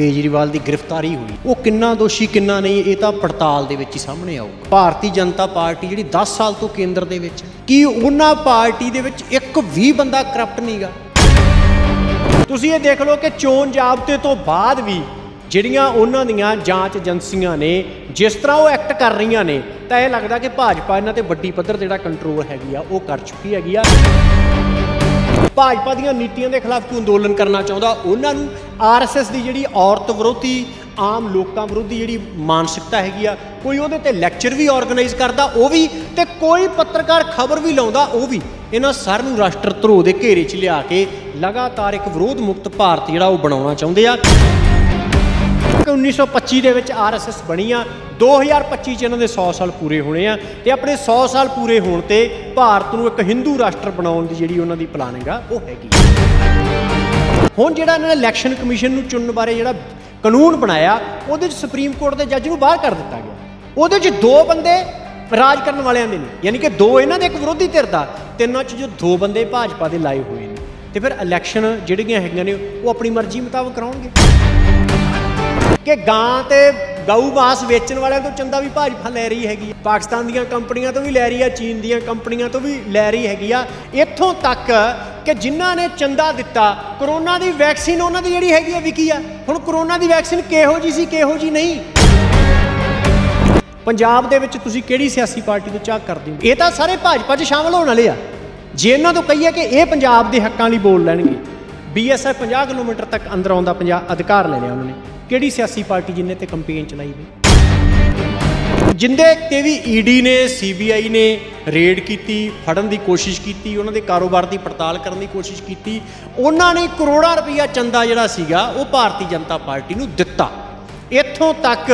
ਕੇਜਰੀਵਾਲ ਦੀ ਗ੍ਰਿਫਤਾਰੀ ਹੋਈ ਉਹ ਕਿੰਨਾ ਦੋਸ਼ੀ ਕਿੰਨਾ ਨਹੀਂ ਇਹ ਤਾਂ ਪੜਤਾਲ ਦੇ ਵਿੱਚ ਹੀ ਸਾਹਮਣੇ ਆਊਗਾ ਭਾਰਤੀ ਜਨਤਾ ਪਾਰਟੀ ਜਿਹੜੀ 10 ਸਾਲ ਤੋਂ ਕੇਂਦਰ ਦੇ ਵਿੱਚ ਕੀ ਉਹਨਾਂ ਪਾਰਟੀ ਦੇ ਵਿੱਚ ਇੱਕ ਵੀ ਬੰਦਾ ਕਰਪਟ ਨਹੀਂਗਾ ਤੁਸੀਂ ਇਹ ਦੇਖ ਲਓ ਕਿ ਚੋਣ ਜਾਬਤੇ ਤੋਂ ਬਾਅਦ ਵੀ ਜਿਹੜੀਆਂ ਉਹਨਾਂ ਦੀਆਂ ਜਾਂਚ ਏਜੰਸੀਆਂ ਨੇ ਜਿਸ ਤਰ੍ਹਾਂ ਉਹ ਐਕਟ ਕਰ ਰਹੀਆਂ ਨੇ ਤਾਂ ਇਹ ਲੱਗਦਾ ਕਿ ਭਾਜਪਾ ਇਹਨਾਂ ਤੇ ਵੱਡੀ ਪੱਧਰ ਜਿਹੜਾ ਕੰਟਰੋਲ ਹੈਗੀ ਆ ਉਹ ਕਰ ਚੁੱਕੀ ਹੈਗੀ ਆ ਭਾਜਪਾ ਦੀਆਂ ਨੀਤੀਆਂ ਦੇ ਖਿਲਾਫ ਕੋਈ ਅੰਦੋਲਨ ਕਰਨਾ ਚਾਹੁੰਦਾ ਉਹਨਾਂ ਨੂੰ ਆਰਐਸਐਸ ਦੀ ਜਿਹੜੀ ਔਰਤ ਵਿਰੋਧੀ ਆਮ ਲੋਕਾਂ ਵਿਰੋਧੀ ਜਿਹੜੀ ਮਾਨਸਿਕਤਾ ਹੈਗੀ ਆ ਕੋਈ ਉਹਦੇ ਤੇ ਲੈਕਚਰ ਵੀ ਆਰਗੇਨਾਈਜ਼ ਕਰਦਾ ਉਹ ਵੀ ਤੇ ਕੋਈ ਪੱਤਰਕਾਰ ਖਬਰ ਵੀ ਲਾਉਂਦਾ ਉਹ ਵੀ ਇਹਨਾਂ ਸਾਰ ਨੂੰ ਰਾਸ਼ਟਰ ਧਰੋਹ ਦੇ ਘੇਰੇ 'ਚ ਲਿਆ ਕੇ ਲਗਾਤਾਰ ਇੱਕ ਵਿਰੋਧ ਮੁਕਤ ਭਾਰਤ ਜਿਹੜਾ ਉਹ ਬਣਾਉਣਾ ਚਾਹੁੰਦੇ ਆ 1925 ਦੇ ਵਿੱਚ ਆਰਐਸਐਸ ਬਣੀ ਆ 2025 ਚ ਇਹਨਾਂ ਦੇ 100 ਸਾਲ ਪੂਰੇ ਹੋਣੇ ਆ ਤੇ ਆਪਣੇ 100 ਸਾਲ ਪੂਰੇ ਹੋਣ ਤੇ ਭਾਰਤ ਨੂੰ ਇੱਕ ਹਿੰਦੂ ਰਾਸ਼ਟਰ ਬਣਾਉਣ ਦੀ ਜਿਹੜੀ ਉਹਨਾਂ ਦੀ ਪਲਾਨਿੰਗ ਆ ਉਹ ਹੈਗੀ ਹੁਣ ਜਿਹੜਾ ਇਹਨਾਂ ਨੇ ਇਲੈਕਸ਼ਨ ਕਮਿਸ਼ਨ ਨੂੰ ਚੁਣਨ ਬਾਰੇ ਜਿਹੜਾ ਕਾਨੂੰਨ ਬਣਾਇਆ ਉਹਦੇ ਚ ਸੁਪਰੀਮ ਕੋਰਟ ਦੇ ਜੱਜ ਨੂੰ ਬਾਹਰ ਕਰ ਦਿੱਤਾ ਗਿਆ ਉਹਦੇ ਚ ਦੋ ਬੰਦੇ ਰਾਜ ਕਰਨ ਵਾਲਿਆਂ ਦੇ ਨੇ ਯਾਨੀ ਕਿ ਦੋ ਇਹਨਾਂ ਦੇ ਇੱਕ ਵਿਰੋਧੀ ਧਿਰ ਦਾ ਤਿੰਨਾਂ ਚ ਜੋ ਦੋ ਬੰਦੇ ਭਾਜਪਾ ਦੇ ਲਾਏ ਹੋਏ ਨੇ ਤੇ ਫਿਰ ਇਲੈਕਸ਼ਨ ਜਿਹੜੀਆਂ ਹੈਗੀਆਂ ਨੇ ਉਹ ਆਪਣੀ ਮਰਜ਼ੀ ਮੁਤਾਬਕ ਕਰਾਉਣਗੇ ਕਿ ਗਾਂ ਤੇ ਗਊ ਮਾਸ ਵੇਚਣ ਵਾਲਿਆਂ ਤੋਂ ਚੰਦਾ ਵੀ ਭਾਜਪਾ ਲੈ ਰਹੀ ਹੈਗੀ ਪਾਕਿਸਤਾਨ ਦੀਆਂ ਕੰਪਨੀਆਂ ਤੋਂ ਵੀ ਲੈ ਰਹੀ ਆ ਚੀਨ ਦੀਆਂ ਕੰਪਨੀਆਂ ਤੋਂ ਵੀ ਲੈ ਰਹੀ ਹੈਗੀ ਆ ਇੱਥੋਂ ਤੱਕ ਕਿ ਜਿਨ੍ਹਾਂ ਨੇ ਚੰਦਾ ਦਿੱਤਾ ਕਰੋਨਾ ਦੀ ਵੈਕਸੀਨ ਉਹਨਾਂ ਦੀ ਜਿਹੜੀ ਹੈਗੀ ਆ ਵਿਕੀ ਆ ਹੁਣ ਕਰੋਨਾ ਦੀ ਵੈਕਸੀਨ ਕਿਹੋ ਜੀ ਸੀ ਕਿਹੋ ਜੀ ਨਹੀਂ ਪੰਜਾਬ ਦੇ ਵਿੱਚ ਤੁਸੀਂ ਕਿਹੜੀ ਸਿਆਸੀ ਪਾਰਟੀ ਨੂੰ ਚਾਹ ਕਰਦੇ ਹੋ ਇਹ ਤਾਂ ਸਾਰੇ ਭਾਜਪਾ 'ਚ ਸ਼ਾਮਲ ਹੋਣ ਵਾਲੇ ਆ ਜੇ ਇਹਨਾਂ ਤੋਂ ਕਹੀਏ ਕਿ ਇਹ ਪੰਜਾਬ ਦੇ ਹੱਕਾਂ ਲਈ ਬੋਲ ਲੈਣਗੇ ਬੀਐਸਐਫ 50 ਕਿਲੋਮੀਟਰ ਤੱਕ ਅੰਦਰ ਆਉਂਦਾ ਪੰਜਾਬ ਅਧਿਕਾਰ ਲੈ ਲਿਆ ਉਹਨਾਂ ਨੇ ਕਿਹੜੀ ਸਿਆਸੀ ਪਾਰਟੀ ਜਿੰਨੇ ਤੇ ਕੰਪੇਨ ਚਲਾਈ ਵੀ ਜਿੰਦੇ ਤੇ ਵੀ ਈਡੀ e ਨੇ ਸੀਬੀਆਈ ਨੇ ਰੇਡ ਕੀਤੀ ਫੜਨ ਦੀ ਕੋਸ਼ਿਸ਼ ਕੀਤੀ ਉਹਨਾਂ ਦੇ ਕਾਰੋਬਾਰ ਦੀ ਪੜਤਾਲ ਕਰਨ ਦੀ ਕੋਸ਼ਿਸ਼ ਕੀਤੀ ਉਹਨਾਂ ਨੇ ਕਰੋੜਾਂ ਰੁਪਈਆ ਚੰਦਾ ਜਿਹੜਾ ਸੀਗਾ ਉਹ ਭਾਰਤੀ ਜਨਤਾ ਪਾਰਟੀ ਨੂੰ ਦਿੱਤਾ ਇੱਥੋਂ ਤੱਕ